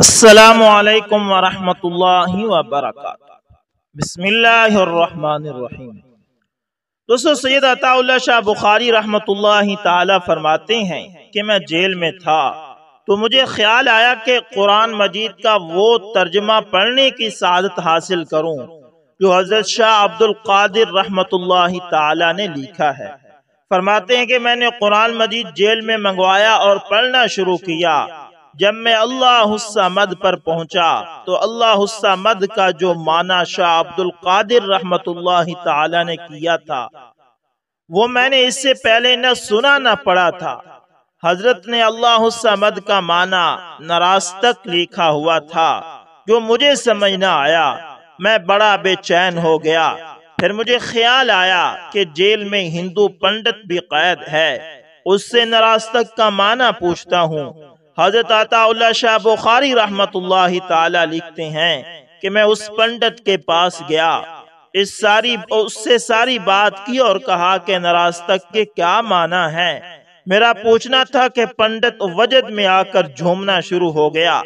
दोस्तों सैद फरमाते हैं कि मैं जेल में था तो मुझे ख्याल आया कि कुरान मजीद का वो तर्जमा पढ़ने की सादत हासिल करूँ जो हजरत शाह अब्दुल कादिर रहमतुल्लाह ताला ने लिखा है फरमाते हैं कि मैंने कुरान मजीद जेल में मंगवाया और पढ़ना शुरू किया जब मैं अल्लाह मद पर पहुंचा तो अल्लाह मद का जो माना शाह अब्दुल कादिर रहमतुल्लाह ताला ने किया था वो मैंने इससे पहले न सुना न पढ़ा था हजरत ने अल्लाह मद का माना नाराज तक लिखा हुआ था जो मुझे समझ न आया मैं बड़ा बेचैन हो गया फिर मुझे ख्याल आया कि जेल में हिंदू पंडित भी कैद है उससे नाराज तक का माना पूछता हूँ हजरत आता शाह बुखारी रहमत लिखते हैं कि मैं उस पंडित के पास गया इस सारी उससे सारी बात की और कहा कि नाराज तक के क्या माना है मेरा पूछना था कि पंडित वजद में आकर झूमना शुरू हो गया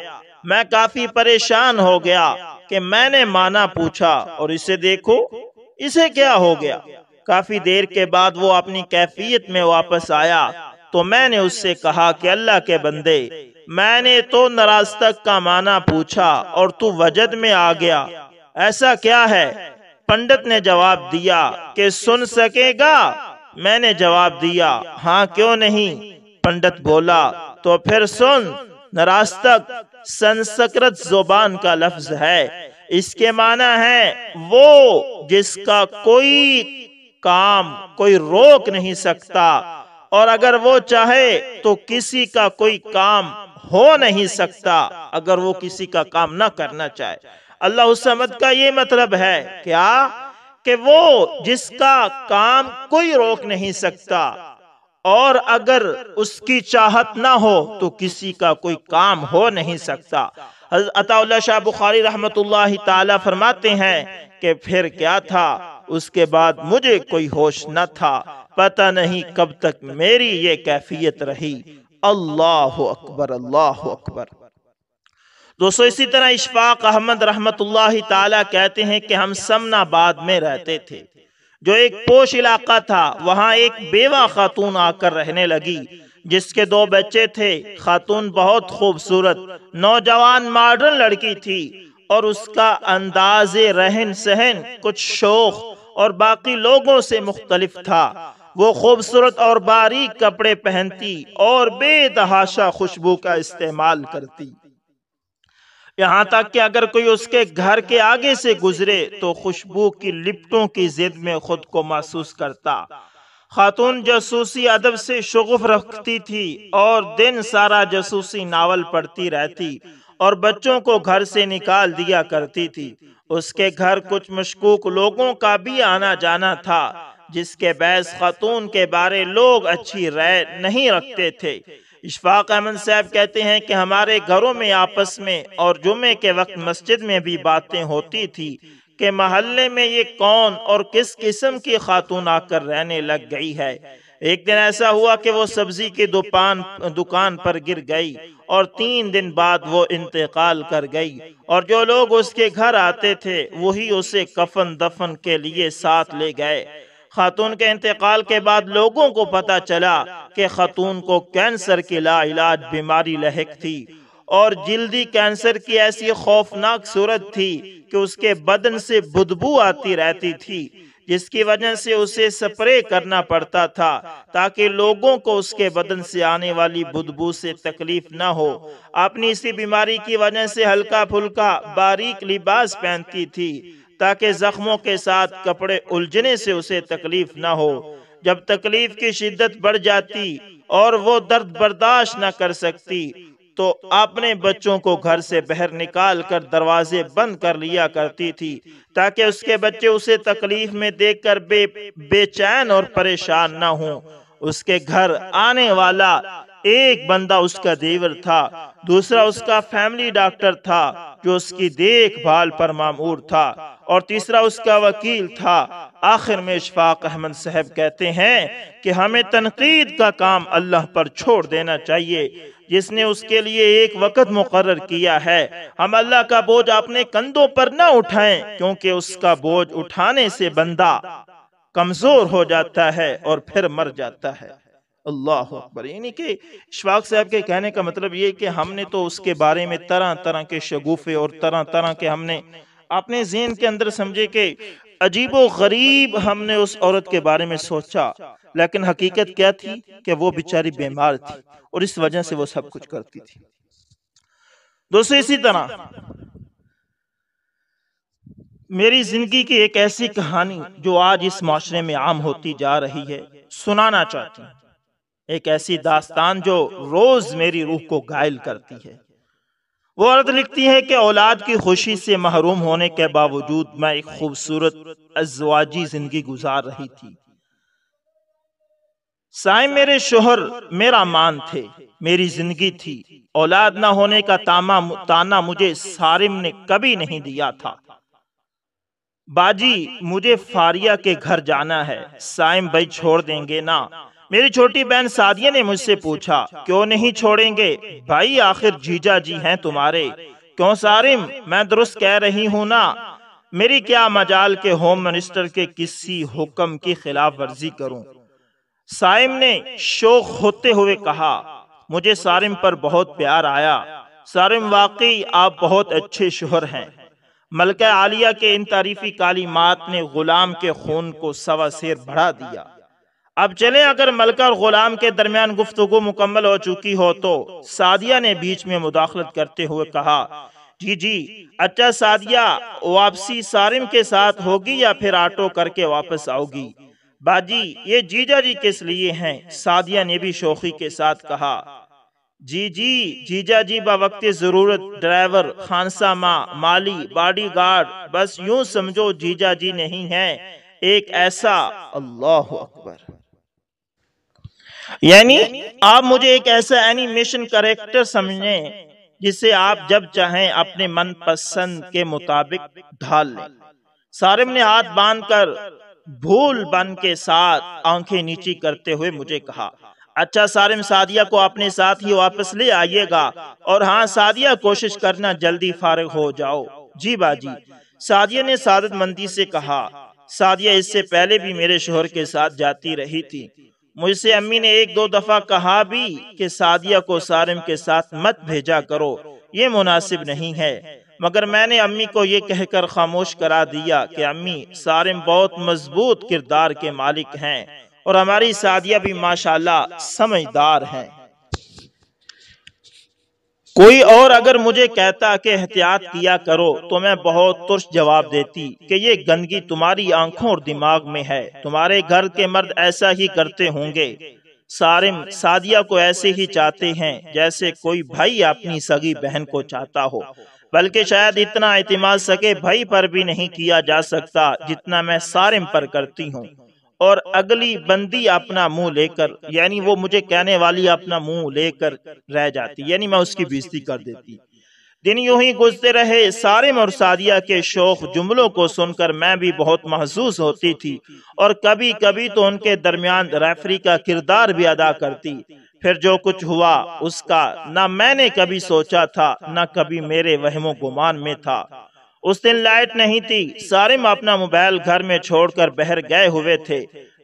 मैं काफी परेशान हो गया कि मैंने माना पूछा और इसे देखो इसे क्या हो गया काफी देर के बाद वो अपनी कैफियत में वापस आया तो मैंने उससे कहा कि अल्लाह के बंदे मैंने तो तक का माना पूछा और तू वजद में आ गया ऐसा क्या है पंडित ने जवाब दिया कि सुन सकेगा मैंने जवाब दिया हाँ क्यों नहीं पंडित बोला तो फिर सुन नराजतक संस्कृत जुबान का लफ्ज है इसके माना है वो जिसका कोई काम कोई रोक नहीं सकता और अगर वो चाहे तो किसी का कोई काम हो नहीं सकता अगर वो किसी का काम ना करना चाहे अल्लाह उसमद का ये मतलब है क्या कि वो जिसका काम कोई रोक नहीं सकता और अगर उसकी चाहत ना हो तो किसी का कोई काम हो नहीं सकता अताउल्ला शाह बुखारी रहमतुल्लाह ताला फरमाते हैं कि फिर क्या था उसके बाद मुझे कोई होश न था पता नहीं कब तक मेरी ये कैफियत रही अल्लाह अकबर अल्लाह अकबर दोस्तों इसी तरह इशफाक अहमद रहमत ताला कहते हैं कि हम समनाबाद में रहते थे जो एक पोश इलाका था वहां एक बेवा खातून आकर रहने लगी जिसके दो बच्चे थे खातून बहुत खूबसूरत नौजवान मॉडर्न लड़की थी और उसका अंदाज रहन सहन कुछ शोख और बाकी लोगों से मुख्तलिफ था वो खूबसूरत और बारीक कपड़े पहनती और बेतहाशा खुशबू का इस्तेमाल करती यहाँ तक कि अगर कोई उसके घर के आगे से गुजरे तो खुशबू की लिपटों की जिद में खुद को महसूस करता खातून जासूसी अदब से शगुफ रखती थी और दिन सारा जासूसी नावल पढ़ती रहती और बच्चों को घर से निकाल दिया करती थी उसके घर कुछ मशकूक लोगों का भी आना जाना था जिसके बैस खातून के बारे लोग अच्छी राय नहीं रखते थे इशफाक अहमद साहब कहते हैं कि हमारे घरों में आपस में और जुमे के वक्त मस्जिद में भी बातें होती थी कि महल्ले में ये कौन और किस किस्म की खातून आकर रहने लग गई है एक दिन ऐसा हुआ कि वो सब्जी की दुकान दुकान पर गिर गई और तीन दिन बाद वो इंतकाल कर गई और जो लोग उसके घर आते थे वही उसे कफन दफन के लिए साथ ले गए खातून के इंतकाल के बाद लोगों को पता चला कि खातून को कैंसर की लाइलाज बीमारी लहक थी और जल्दी कैंसर की ऐसी खौफनाक सूरत थी कि उसके बदन से बुदबू आती रहती थी जिसकी वजह से उसे स्प्रे करना पड़ता था ताकि लोगों को उसके बदन से आने वाली बुदबू से तकलीफ न हो अपनी इसी बीमारी की वजह से हल्का फुल्का बारीक लिबास पहनती थी ताकि जख्मों के साथ कपड़े उलझने से उसे तकलीफ ना हो जब तकलीफ की शिद्दत बढ़ जाती और वो दर्द बर्दाश्त ना कर सकती तो अपने बच्चों को घर से बाहर निकाल कर दरवाजे बंद कर लिया करती थी ताकि उसके बच्चे उसे तकलीफ में देखकर बे बेचैन और परेशान ना हो उसके घर आने वाला एक बंदा उसका देवर था दूसरा उसका फैमिली डॉक्टर था जो उसकी देखभाल पर मामूर था और तीसरा उसका वकील था आखिर में इशफाक अहमद साहब कहते हैं कि हमें तनकीद का काम अल्लाह पर छोड़ देना चाहिए जिसने उसके लिए एक वक़्त मुकर किया है हम अल्लाह का बोझ अपने कंधों पर ना उठाएं क्योंकि उसका बोझ उठाने से बंदा कमज़ोर हो जाता है और फिर मर जाता है अल्लाह अकबर यानी कि इशफाक साहब के कहने का मतलब ये कि हमने तो उसके बारे में तरह तरह के शगुफे और तरह तरह के हमने अपने जेन के अंदर समझे कि अजीब गरीब हमने उस औरत के बारे में सोचा लेकिन हकीकत क्या थी कि वो बेचारी बीमार थी और इस वजह से वो सब कुछ करती थी दोस्तों इसी तरह मेरी जिंदगी की एक ऐसी कहानी जो आज इस माशरे में आम होती जा रही है सुनाना चाहती हूँ एक ऐसी दास्तान जो रोज मेरी रूह को घायल करती है वो औरत लिखती है कि औलाद की खुशी से महरूम होने के बावजूद मैं एक खूबसूरत अजवाजी जिंदगी गुजार रही थी साय मेरे शोहर मेरा मान थे मेरी जिंदगी थी औलाद ना होने का तामा ताना मुझे सारिम ने कभी नहीं दिया था बाजी मुझे फारिया के घर जाना है साइम भाई छोड़ देंगे ना मेरी छोटी बहन सादिया ने मुझसे पूछा क्यों नहीं छोड़ेंगे भाई आखिर जीजा जी हैं तुम्हारे क्यों सारिम मैं दुरुस्त कह रही हूँ ना मेरी क्या मजाल के होम मिनिस्टर के किसी हुक्म की खिलाफ वर्जी करूं साइम ने शोक होते हुए कहा मुझे सारिम पर बहुत प्यार आया सारिम वाकई आप बहुत अच्छे शोहर हैं मलका आलिया के इन तारीफी कालीमात ने गुलाम के खून को सवा शेर बढ़ा दिया अब चले अगर मलका और गुलाम के दरमियान गुफ्तगु मुकम्मल हो चुकी हो तो सादिया ने बीच में मुदाखलत करते हुए कहा जी जी अच्छा सादिया वापसी सारिम के साथ होगी या फिर ऑटो करके वापस आओगी बाजी ये जीजा जी किस लिए हैं सादिया ने भी शोखी के साथ कहा जी जी जीजा जी बवक्त ज़रूरत ड्राइवर खानसा माँ माली बॉडी गार्ड बस यूं समझो जीजा जी नहीं है एक ऐसा अल्लाह अकबर यानी आप मुझे एक ऐसा एनिमेशन करेक्टर समझें जिसे आप जब चाहें अपने मन पसंद के मुताबिक ढाल लें सारिम ने हाथ बांधकर भूल बन के साथ आंखें नीची करते हुए मुझे कहा अच्छा सारिम सादिया को अपने साथ ही वापस ले आइएगा और हाँ सादिया कोशिश करना जल्दी फारग हो जाओ जी बाजी सादिया ने सादत मंदी से कहा सादिया इससे पहले भी मेरे शोहर के साथ जाती रही थी मुझसे अम्मी ने एक दो दफा कहा भी कि सादिया को सारिम के साथ मत भेजा करो ये मुनासिब नहीं है मगर मैंने अम्मी को ये कहकर खामोश करा दिया कि अम्मी सारिम बहुत मजबूत किरदार के मालिक हैं और हमारी सादिया भी माशाल्लाह समझदार हैं कोई और अगर मुझे कहता कि एहतियात किया करो तो मैं बहुत तुर्श जवाब देती कि ये गंदगी तुम्हारी आंखों और दिमाग में है तुम्हारे घर के मर्द ऐसा ही करते होंगे सारिम सादिया को ऐसे ही चाहते हैं जैसे कोई भाई अपनी सगी बहन को चाहता हो बल्कि शायद इतना अहतमाद सके भाई पर भी नहीं किया जा सकता जितना मैं सारिम पर करती हूँ और अगली बंदी अपना मुंह लेकर यानी वो मुझे कहने वाली अपना मुंह लेकर रह जाती यानी मैं उसकी बेजती कर देती दिन यूं ही गुजरते रहे सारिम और सादिया के शोक जुमलों को सुनकर मैं भी बहुत महसूस होती थी और कभी कभी तो उनके दरमियान रेफरी का किरदार भी अदा करती फिर जो कुछ हुआ उसका ना मैंने कभी सोचा था ना कभी मेरे वहमो गुमान में था उस दिन लाइट नहीं थी सारिम अपना मोबाइल घर में छोड़कर बहर गए हुए थे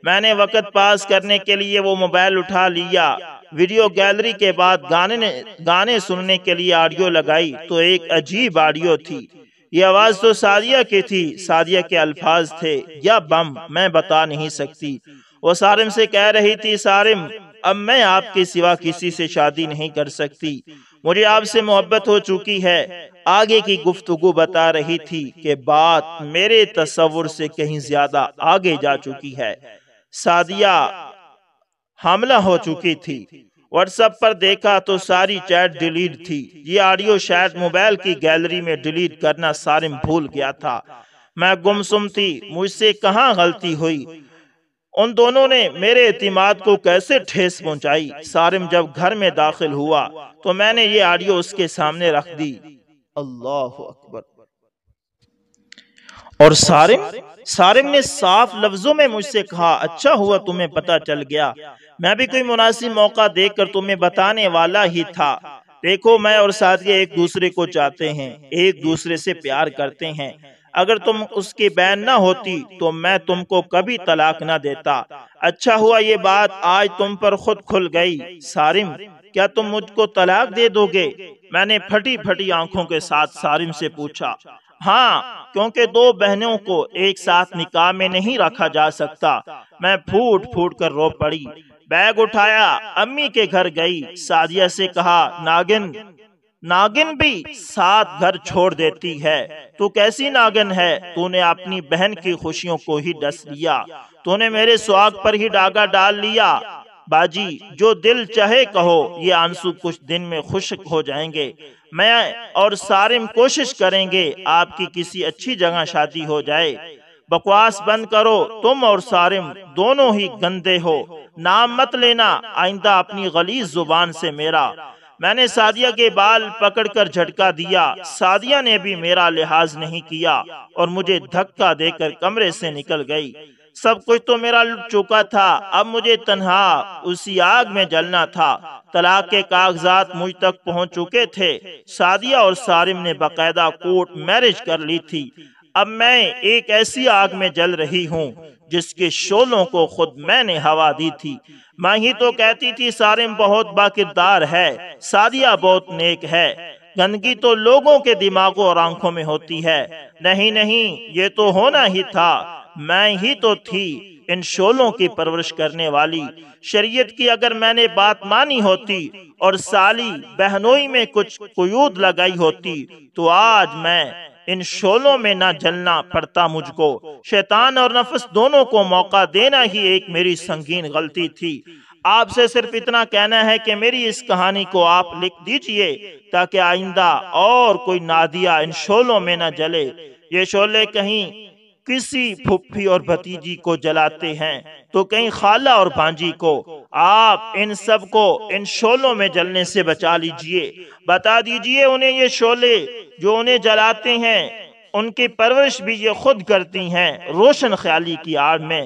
मैंने वक्त पास करने के लिए वो मोबाइल उठा लिया वीडियो गैलरी के बाद गाने ने, गाने सुनने के लिए ऑडियो लगाई तो एक अजीब ऑडियो थी ये आवाज तो सादिया की थी सादिया के अल्फाज थे या बम मैं बता नहीं सकती वो सारिम से कह रही थी सारिम अब मैं आपके सिवा किसी से शादी नहीं कर सकती मुझे आपसे मोहब्बत हो चुकी है आगे की गुफ्तगु बता रही थी कि बात मेरे तस्वुर से कहीं ज्यादा आगे जा चुकी है सादिया हमला हो चुकी थी व्हाट्सएप पर देखा तो सारी चैट डिलीट थी ये ऑडियो शायद मोबाइल की गैलरी में डिलीट करना सारिम भूल गया था मैं गुमसुम थी मुझसे कहाँ गलती हुई उन दोनों ने मेरे एतमाद को कैसे ठेस पहुंचाई सारिम जब घर में दाखिल हुआ तो मैंने ये आडियो उसके सामने रख दी अल्लाह अकबर और सारिम सारिम ने साफ लफ्जों में मुझसे कहा अच्छा हुआ तुम्हें पता चल गया मैं भी कोई मुनासिब मौका देकर तुम्हें बताने वाला ही था देखो मैं और साथ एक दूसरे को चाहते हैं एक दूसरे से प्यार करते हैं अगर तुम उसकी बैन न होती तो मैं तो तुमको कभी तलाक न देता अच्छा, अच्छा हुआ ये बात आज तुम पर खुद खुल गई सारिम क्या तुम मुझको तलाक दे दोगे मैंने फटी फटी आंखों के साथ सारिम से पूछा हाँ क्योंकि दो बहनों को एक साथ निकाह में नहीं रखा जा सकता मैं फूट फूट कर रो पड़ी बैग उठाया अम्मी के घर गई सादिया से कहा नागिन नागिन भी साथ घर छोड़ देती है तू कैसी नागिन है तूने अपनी बहन की खुशियों को ही डस लिया तूने मेरे सुहाग पर ही डागा डाल लिया बाजी जो दिल चाहे कहो ये आंसू कुछ दिन में खुश हो जाएंगे मैं और सारिम कोशिश करेंगे आपकी किसी अच्छी जगह शादी हो जाए बकवास बंद करो तुम और सारिम दोनों ही गंदे हो नाम मत लेना आइंदा अपनी गलीज जुबान से मेरा मैंने सादिया के बाल पकड़कर झटका दिया सादिया ने भी मेरा लिहाज नहीं किया और मुझे धक्का देकर कमरे से निकल गई सब कुछ तो मेरा लुट तो चुका था अब मुझे तनहा उसी आग में जलना था तलाक के कागजात मुझ तक पहुंच चुके थे सादिया और सारिम ने बाकायदा कोर्ट मैरिज कर ली थी अब मैं एक ऐसी आग में जल रही हूँ जिसके शोलों को खुद मैंने हवा दी थी मैं ही तो कहती थी सारिम बहुत बाकिरदार है सादिया बहुत नेक है गंदगी तो लोगों के दिमागों और आंखों में होती है नहीं नहीं ये तो होना ही था मैं ही तो थी इन शोलों की परवरिश करने वाली शरीयत की अगर मैंने बात मानी होती और साली बहनोई में कुछ कुयूद लगाई होती तो आज मैं इन शोलों में ना जलना पड़ता मुझको शैतान और नफस दोनों को मौका देना ही एक मेरी संगीन गलती थी आपसे सिर्फ इतना कहना है कि मेरी इस कहानी को आप लिख दीजिए ताकि आइंदा और कोई नादिया इन शोलों में ना जले ये शोले कहीं किसी फुफी और भतीजी को जलाते हैं तो कहीं खाला और भांजी को आप इन सब को इन शोलों में जलने से बचा लीजिए बता दीजिए उन्हें ये शोले जो उन्हें जलाते हैं उनकी परवरिश भी ये खुद करती हैं रोशन ख्याली की आड़ में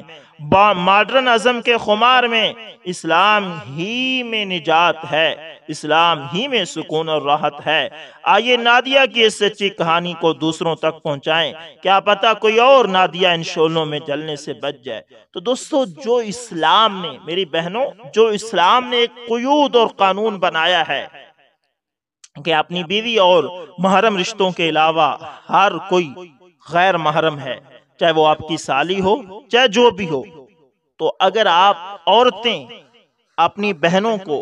मॉडर्न अज़म के खुमार में इस्लाम ही में निजात है इस्लाम ही में सुकून और राहत है आइए नादिया की इस सच्ची कहानी को दूसरों तक पहुंचाएं क्या पता कोई और नादिया इन शोलों में जलने से बच जाए तो दोस्तों जो इस्लाम ने मेरी बहनों जो इस्लाम ने एक कयूद और कानून बनाया है कि अपनी बीवी और महरम रिश्तों के अलावा हर कोई गैर महरम है चाहे वो आपकी साली हो चाहे जो भी हो तो अगर आप औरतें अपनी बहनों को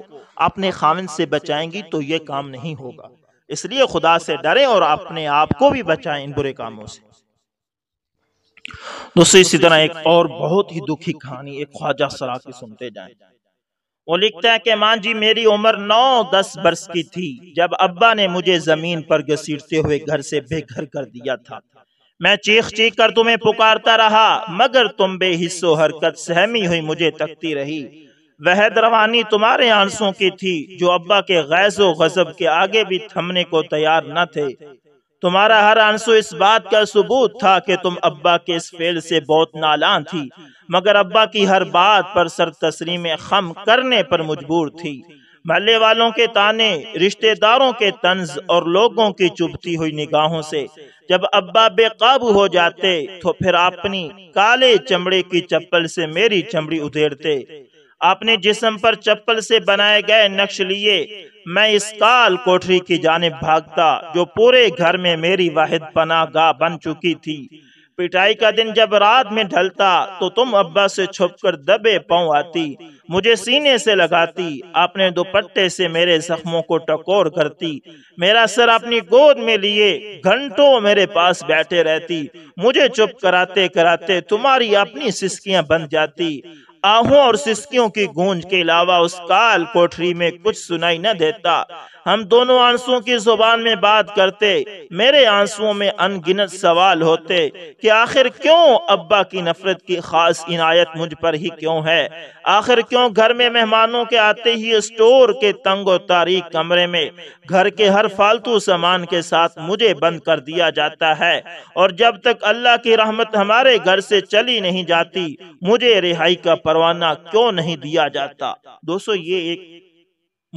अपने खामिन से बचाएंगी तो ये काम नहीं होगा इसलिए खुदा से डरें और अपने आप को भी बचाएं इन बुरे कामों से दोस्तों इसी तरह एक और बहुत ही दुखी कहानी एक ख्वाजा सरा की सुनते जाए वो लिखता है कि मां जी मेरी उम्र नौ दस वर्ष की थी जब अब्बा ने मुझे जमीन पर घसीटते हुए घर से बेघर कर दिया था मैं चीख चीख कर तुम्हें पुकारता रहा मगर तुम बेहिस्सो हरकत सहमी हुई मुझे तकती रही वह दरवानी तुम्हारे आंसुओं की थी जो अब्बा के गैज गजब के आगे भी थमने को तैयार न थे तुम्हारा हर आंसू इस बात का सबूत था कि तुम अब्बा के इस फेल से बहुत नालान थी मगर अब्बा की हर बात पर सर तस्लीम खम करने पर मजबूर थी महल्ले वालों के ताने रिश्तेदारों के तंज और लोगों की चुभती हुई निगाहों से जब अब्बा बेकाबू हो जाते तो फिर अपनी काले चमड़े की चप्पल से मेरी चमड़ी उधेड़ते आपने जिसम पर चप्पल से बनाए गए नक्श लिए मैं इस काल कोठरी की जानब भागता जो पूरे घर में मेरी वाहिद पनागाह बन चुकी थी पिटाई का दिन जब रात में ढलता तो तुम अब्बा से छुपकर दबे पाँव आती मुझे सीने से लगाती अपने दुपट्टे से मेरे जख्मों को टकोर करती मेरा सर अपनी गोद में लिए घंटों मेरे पास बैठे रहती मुझे चुप कराते कराते तुम्हारी अपनी सिस्कियां बन जाती आहों और सिस्कियों की गूंज के अलावा उस काल कोठरी में कुछ सुनाई न देता हम दोनों आंसुओं की जुबान में बात करते मेरे आंसुओं में अनगिनत सवाल होते कि आखिर क्यों अब्बा की नफरत की खास इनायत मुझ पर ही क्यों है आखिर क्यों घर में मेहमानों के आते ही स्टोर के तंग और तारीख कमरे में घर के हर फालतू सामान के साथ मुझे बंद कर दिया जाता है और जब तक अल्लाह की रहमत हमारे घर से चली नहीं जाती मुझे रिहाई का परवाना क्यों नहीं दिया जाता दोस्तों ये एक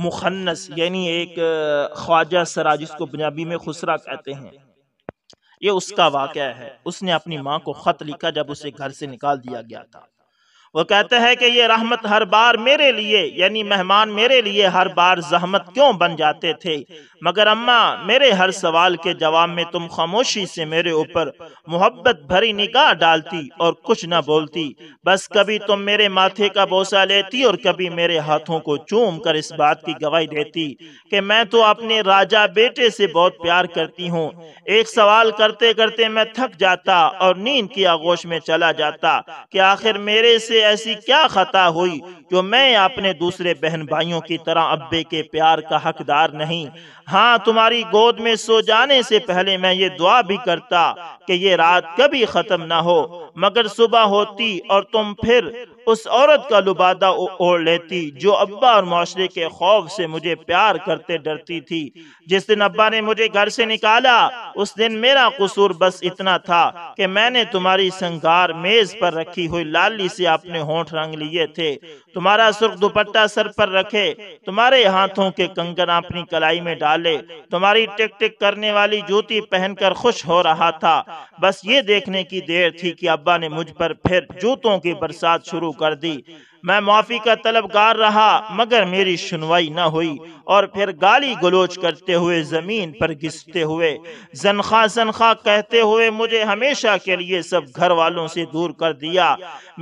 मुखन्नस यानी एक ख्वाजा सरा जिसको पंजाबी में खुसरा कहते हैं ये उसका वाक़ है उसने अपनी माँ को ख़त लिखा जब उसे घर से निकाल दिया गया था वो कहते हैं कि ये रहमत हर बार मेरे लिए यानी मेहमान मेरे लिए हर बार जहमत क्यों बन जाते थे मगर अम्मा मेरे हर सवाल के जवाब में तुम खामोशी से मेरे ऊपर मोहब्बत भरी निगाह डालती और कुछ न बोलती बस कभी तुम मेरे माथे का बोसा लेती और कभी मेरे हाथों को चूम कर इस बात की गवाही देती कि मैं तो अपने राजा बेटे से बहुत प्यार करती हूँ एक सवाल करते करते मैं थक जाता और नींद की आगोश में चला जाता कि आखिर मेरे से ऐसी क्या खता हुई जो मैं अपने दूसरे बहन भाइयों की तरह अब्बे के प्यार का हकदार नहीं हाँ तुम्हारी गोद में सो जाने से पहले मैं ये दुआ भी करता कि ये रात कभी ख़त्म ना हो मगर सुबह होती और तुम फिर उस औरत का लुबादा ओढ़ लेती जो अब्बा और माशरे के खौफ से मुझे प्यार करते डरती थी जिस दिन अब्बा ने मुझे घर से निकाला उस दिन मेरा कसूर बस इतना था कि मैंने तुम्हारी संगार मेज पर रखी हुई लाली से अपने होंठ रंग लिए थे तुम्हारा सुर्ख दुपट्टा सर पर रखे तुम्हारे हाथों के कंगन अपनी कलाई में डाले तुम्हारी टिक टिक करने वाली जूती पहनकर खुश हो रहा था बस ये देखने की देर थी कि अब्बा ने मुझ पर फिर जूतों की बरसात शुरू शुरू कर दी मैं माफ़ी का तलबगार रहा मगर मेरी सुनवाई न हुई और फिर गाली गलोच करते हुए ज़मीन पर घिसते हुए जनखा जनखा कहते हुए मुझे हमेशा के लिए सब घर वालों से दूर कर दिया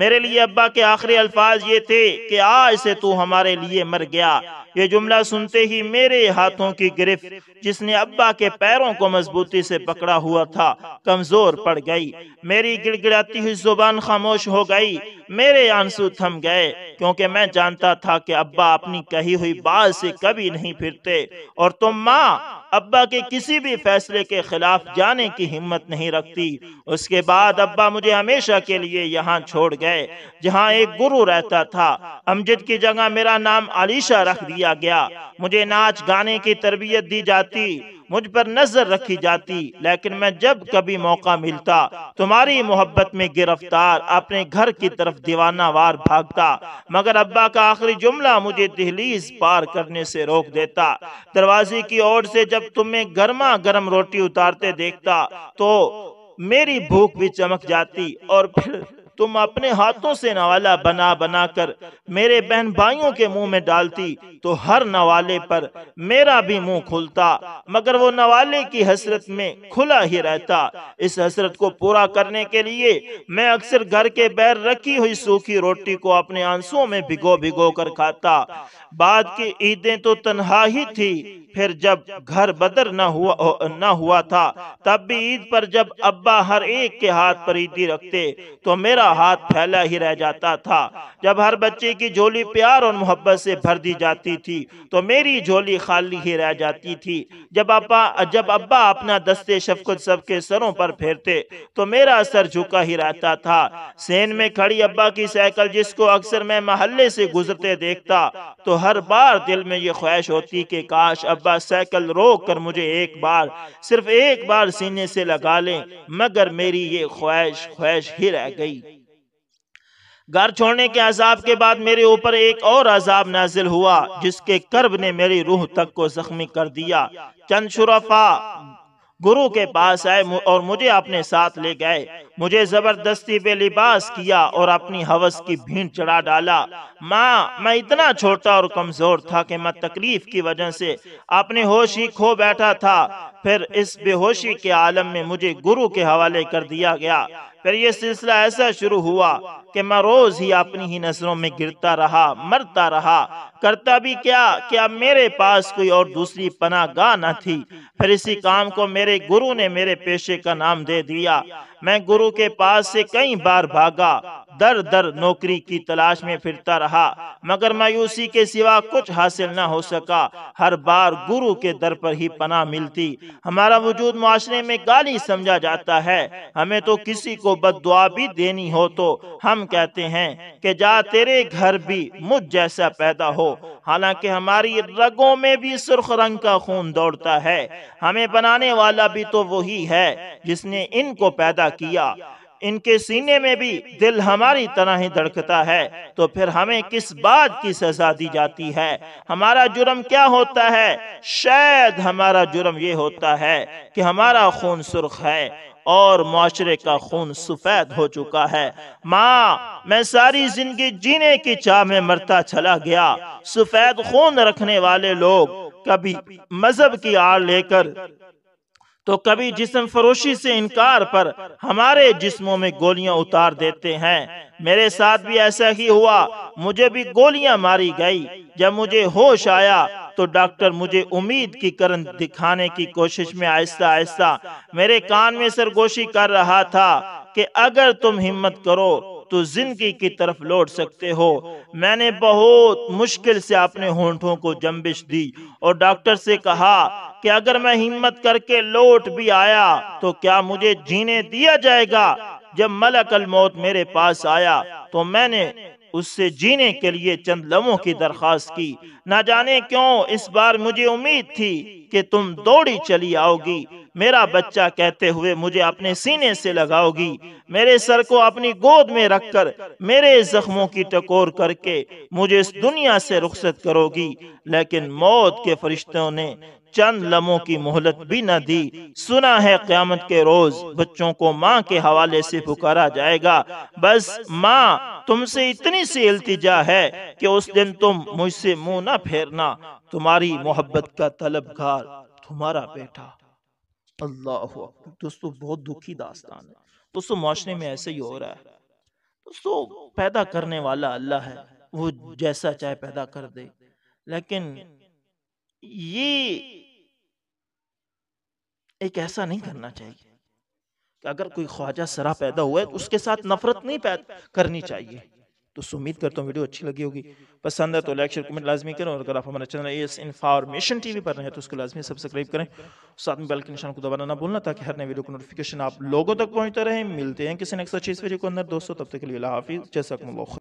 मेरे लिए अब्बा के आखिरी अल्फाज ये थे कि आज से तू हमारे लिए मर गया ये जुमला सुनते ही मेरे हाथों की गिरफ्त जिसने अब्बा के पैरों को मजबूती से पकड़ा हुआ था कमजोर पड़ गई मेरी गिड़गिड़ाती हुई जुबान खामोश हो गई मेरे आंसू थम गए क्योंकि मैं जानता था कि अब्बा अपनी कही हुई बात से कभी नहीं फिरते और तुम माँ अब्बा के किसी भी फैसले के खिलाफ जाने की हिम्मत नहीं रखती उसके बाद अब्बा मुझे हमेशा के लिए यहाँ छोड़ गए जहाँ एक गुरु रहता था अमजद की जगह मेरा नाम आलिशा रख दिया गया मुझे नाच गाने की तरबियत दी जाती मुझ पर नजर रखी जाती लेकिन मैं जब कभी मौका मिलता तुम्हारी मोहब्बत में गिरफ्तार अपने घर की तरफ दीवाना वार भागता मगर अब्बा का आखिरी जुमला मुझे दहलीज पार करने से रोक देता दरवाजे की ओर से जब तुम्हें गर्मा गर्म रोटी उतारते देखता तो मेरी भूख भी चमक जाती और फिर तुम अपने हाथों से नवाला बना बना कर मेरे बहन भाइयों के मुंह में डालती तो हर नवाले पर मेरा भी मुंह खुलता मगर वो नवाले की हसरत में खुला ही रहता इस हसरत को पूरा करने के लिए मैं अक्सर घर के बैर रखी हुई सूखी रोटी को अपने आंसुओं में भिगो भिगो कर खाता बाद की ईदें तो तनहा ही थी फिर जब घर बदर न हुआ न हुआ था तब भी ईद पर जब अब्बा हर एक के हाथ पर ईदी रखते तो मेरा हाथ फैला ही रह जाता था जब हर बच्चे की झोली प्यार और मोहब्बत से भर दी जाती थी तो मेरी झोली खाली ही रह जाती थी जब अब्बा जब अब्बा अपना दस्ते शफकत सबके सरों पर फेरते तो मेरा सर झुका ही रहता था सेन में खड़ी अब्बा की साइकिल जिसको अक्सर मैं महल्ले से गुजरते देखता तो हर बार दिल में ये ख्वाहिश होती कि काश अब अब्बा साइकिल रोक कर मुझे एक बार सिर्फ एक बार सीने से लगा लें मगर मेरी ये ख्वाहिश ख्वाहिश ही रह गई घर छोड़ने के अजाब के बाद मेरे ऊपर एक और अजाब नाजिल हुआ जिसके कर्ब ने मेरी रूह तक को जख्मी कर दिया चंद शुरफा गुरु के पास आए और मुझे अपने साथ ले गए मुझे जबरदस्ती पे लिबास किया और अपनी हवस की भीड़ चढ़ा डाला माँ मैं इतना छोटा और कमजोर था कि मैं तकलीफ की वजह से अपने होश ही खो बैठा था फिर इस बेहोशी के आलम में मुझे गुरु के हवाले कर दिया गया फिर ये सिलसिला ऐसा शुरू हुआ कि मैं रोज ही अपनी ही नजरों में गिरता रहा मरता रहा करता भी क्या क्या मेरे पास कोई और दूसरी पना गाह न थी फिर इसी काम को मेरे गुरु ने मेरे पेशे का नाम दे दिया मैं गुरु के पास से कई बार भागा दर दर नौकरी की तलाश में फिरता रहा मगर मायूसी के सिवा कुछ हासिल न हो सका हर बार गुरु के दर पर ही पना मिलती हमारा वजूद माशरे में गाली समझा जाता है हमें तो किसी को बद भी देनी हो तो हम कहते हैं कि जा तेरे घर भी मुझ जैसा पैदा हो हालांकि हमारी रगों में भी सुर्ख रंग का खून दौड़ता है हमें बनाने वाला भी तो वही है जिसने इनको पैदा किया इनके सीने में भी दिल हमारी तरह ही धड़कता है तो फिर हमें किस बात की सजा दी जाती है हमारा जुर्म क्या होता है शायद हमारा जुर्म ये होता है कि हमारा खून सुर्ख है और माशरे का खून सफ़ेद हो चुका है माँ मैं सारी जिंदगी जीने की चाह में मरता चला गया सफ़ेद खून रखने वाले लोग कभी मजहब की आड़ लेकर तो कभी जिसम फरोशी से इनकार पर हमारे जिस्मों में गोलियां उतार देते हैं मेरे साथ भी ऐसा ही हुआ मुझे भी गोलियां मारी गई जब मुझे होश आया तो डॉक्टर मुझे उम्मीद की करण दिखाने की कोशिश में आहिस्ता आहिस्ता मेरे कान में सरगोशी कर रहा था कि अगर तुम हिम्मत करो तो जिंदगी की तरफ लौट सकते हो मैंने बहुत मुश्किल से अपने होंठों को जम्बिश दी और डॉक्टर से कहा कि अगर मैं हिम्मत करके लौट भी आया तो क्या मुझे जीने दिया जाएगा जब मलक अल मौत मेरे पास आया तो मैंने उससे जीने के लिए चंद लम्हों की दरख्वास्त की ना जाने क्यों इस बार मुझे उम्मीद थी कि तुम दौड़ी चली आओगी मेरा बच्चा कहते हुए मुझे अपने सीने से लगाओगी मेरे सर को अपनी गोद में रखकर मेरे जख्मों की टकोर करके मुझे इस दुनिया से रुखसत करोगी लेकिन मौत के फरिश्तों ने चंद लम्हों की मोहलत भी न दी सुना है क्यामत के रोज बच्चों को माँ के हवाले से पुकारा जाएगा बस माँ तुमसे इतनी सी इल्तिजा है कि उस दिन तुम मुझसे मुंह न फेरना तुम्हारी मोहब्बत का तलबगार तुम्हारा बेटा अल्लाह दोस्तों बहुत दुखी दास्तान है दोस्तों मुआशरे में ऐसे ही हो रहा है दोस्तों पैदा करने वाला अल्लाह है वो जैसा चाहे पैदा कर दे लेकिन ये एक ऐसा नहीं करना चाहिए कि अगर कोई ख्वाजा सरा पैदा हुआ है तो उसके साथ नफरत नहीं पैदा करनी चाहिए तो उम्मीद करता हूँ वीडियो अच्छी लगी होगी पसंद है तो लाइक शेयर कमेंट लाजमी करें और अगर आप हमारे चैनल एस इन्फॉर्मेशन टीवी पर रहे तो उसको लाजमी सब्सक्राइब करें साथ में बेल के निशान को दबाना ना भूलना ताकि हर नए वीडियो को नोटिफिकेशन आप लोगों तक पहुँचता रहे मिलते हैं किसी नेक्स्ट अच्छी इस वीडियो को अंदर दोस्तों तब तक के लिए हाफिज़ जैसा